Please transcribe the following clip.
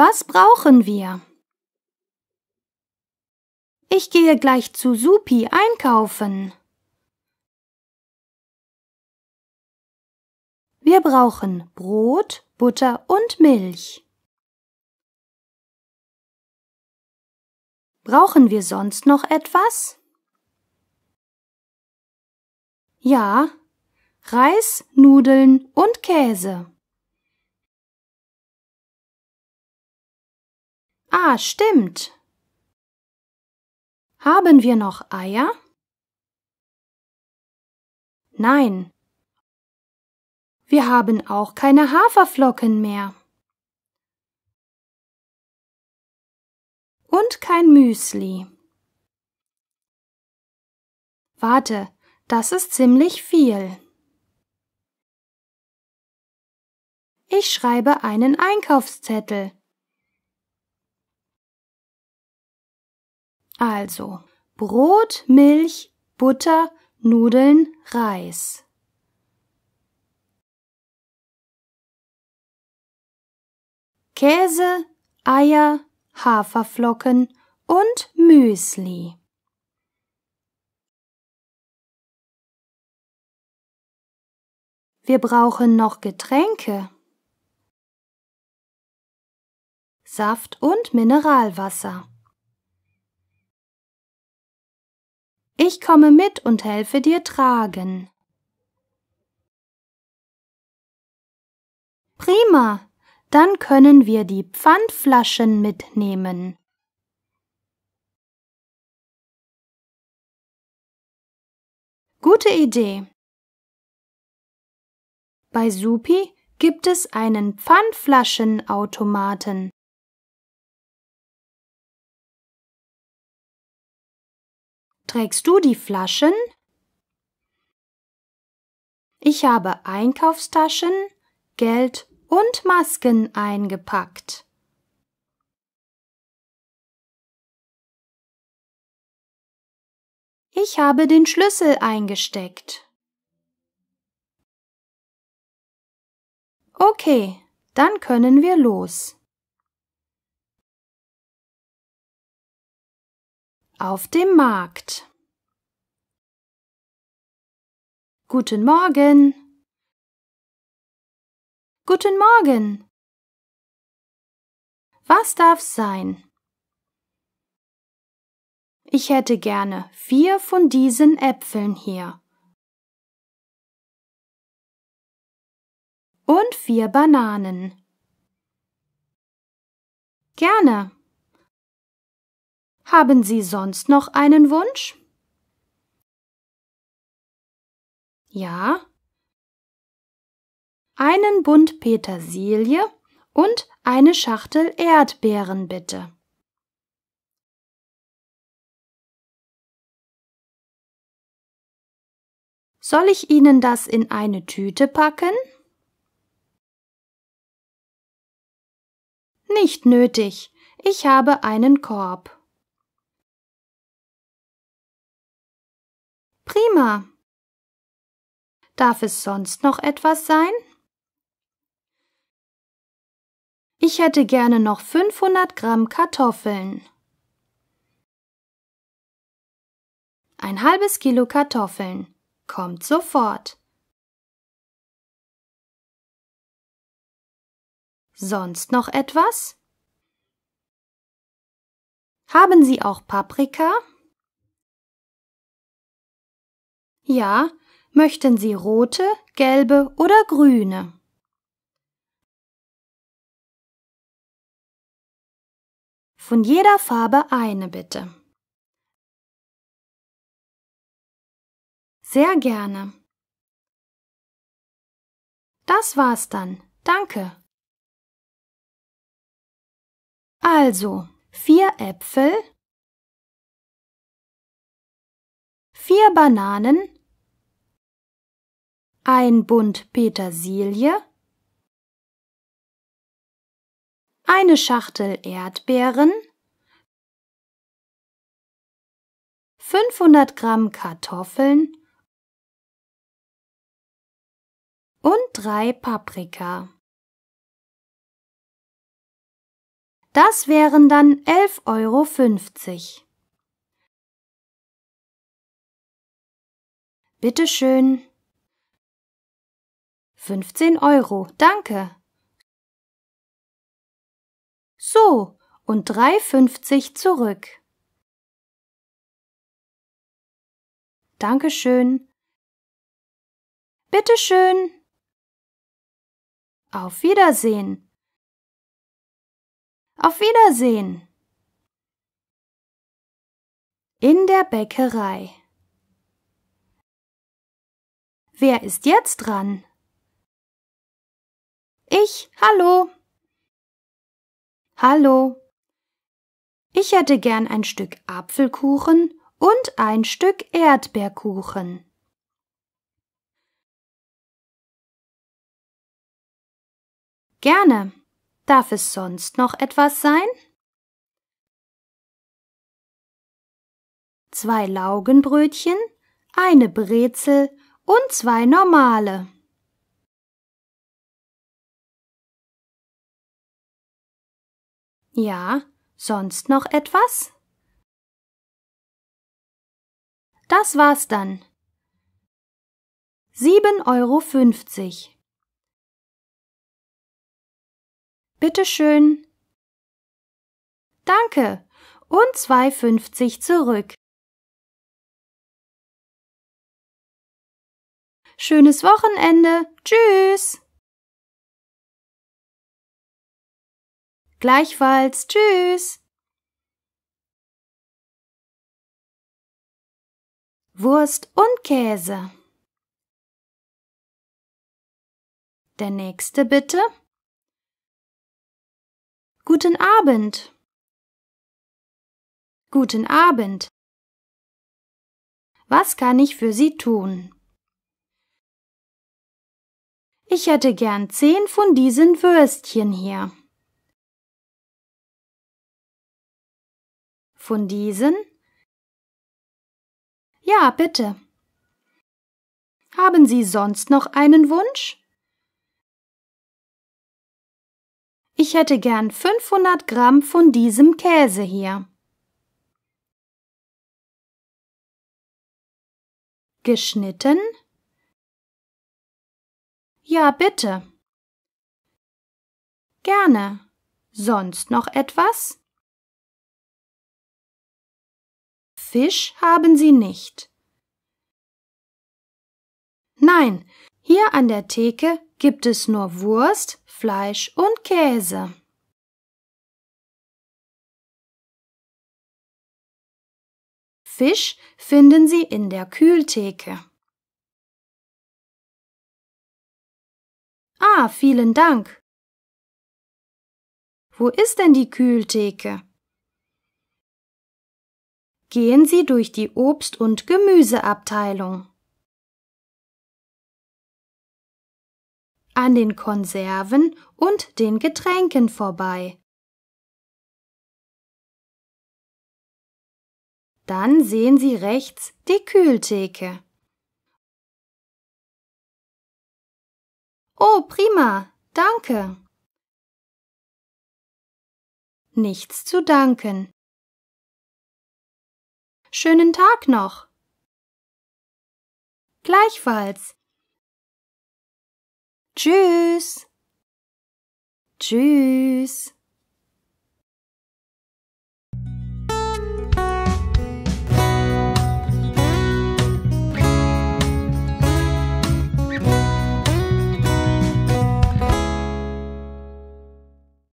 Was brauchen wir? Ich gehe gleich zu Supi einkaufen. Wir brauchen Brot, Butter und Milch. Brauchen wir sonst noch etwas? Ja, Reis, Nudeln und Käse. Ah, stimmt. Haben wir noch Eier? Nein. Wir haben auch keine Haferflocken mehr. Und kein Müsli. Warte, das ist ziemlich viel. Ich schreibe einen Einkaufszettel. Also Brot, Milch, Butter, Nudeln, Reis. Käse, Eier, Haferflocken und Müsli. Wir brauchen noch Getränke. Saft und Mineralwasser. Ich komme mit und helfe dir tragen. Prima, dann können wir die Pfandflaschen mitnehmen. Gute Idee. Bei Supi gibt es einen Pfandflaschenautomaten. Trägst du die Flaschen? Ich habe Einkaufstaschen, Geld und Masken eingepackt. Ich habe den Schlüssel eingesteckt. Okay, dann können wir los. auf dem Markt. Guten Morgen. Guten Morgen. Was darf's sein? Ich hätte gerne vier von diesen Äpfeln hier. Und vier Bananen. Gerne. Haben Sie sonst noch einen Wunsch? Ja. Einen Bund Petersilie und eine Schachtel Erdbeeren bitte. Soll ich Ihnen das in eine Tüte packen? Nicht nötig, ich habe einen Korb. Prima. Darf es sonst noch etwas sein? Ich hätte gerne noch 500 Gramm Kartoffeln. Ein halbes Kilo Kartoffeln. Kommt sofort. Sonst noch etwas? Haben Sie auch Paprika? Ja, möchten Sie rote, gelbe oder grüne? Von jeder Farbe eine bitte. Sehr gerne. Das war's dann. Danke. Also, vier Äpfel, vier Bananen ein Bund Petersilie, eine Schachtel Erdbeeren, 500 Gramm Kartoffeln und drei Paprika. Das wären dann 11,50 Euro. Bitte schön. 15 Euro, danke. So, und 3,50 zurück. Dankeschön. Bitteschön. Auf Wiedersehen. Auf Wiedersehen. In der Bäckerei. Wer ist jetzt dran? Ich, hallo. Hallo. Ich hätte gern ein Stück Apfelkuchen und ein Stück Erdbeerkuchen. Gerne. Darf es sonst noch etwas sein? Zwei Laugenbrötchen, eine Brezel und zwei normale. Ja, sonst noch etwas? Das war's dann. Sieben Euro. fünfzig. Bitte schön. Danke. Und zwei fünfzig zurück. Schönes Wochenende. Tschüss. Gleichfalls. Tschüss. Wurst und Käse. Der nächste bitte. Guten Abend. Guten Abend. Was kann ich für Sie tun? Ich hätte gern zehn von diesen Würstchen hier. Von diesen? Ja, bitte. Haben Sie sonst noch einen Wunsch? Ich hätte gern 500 Gramm von diesem Käse hier. Geschnitten? Ja, bitte. Gerne. Sonst noch etwas? Fisch haben sie nicht. Nein, hier an der Theke gibt es nur Wurst, Fleisch und Käse. Fisch finden Sie in der Kühltheke. Ah, vielen Dank. Wo ist denn die Kühltheke? Gehen Sie durch die Obst- und Gemüseabteilung. An den Konserven und den Getränken vorbei. Dann sehen Sie rechts die Kühltheke. Oh, prima, danke. Nichts zu danken. Schönen Tag noch. Gleichfalls. Tschüss. Tschüss.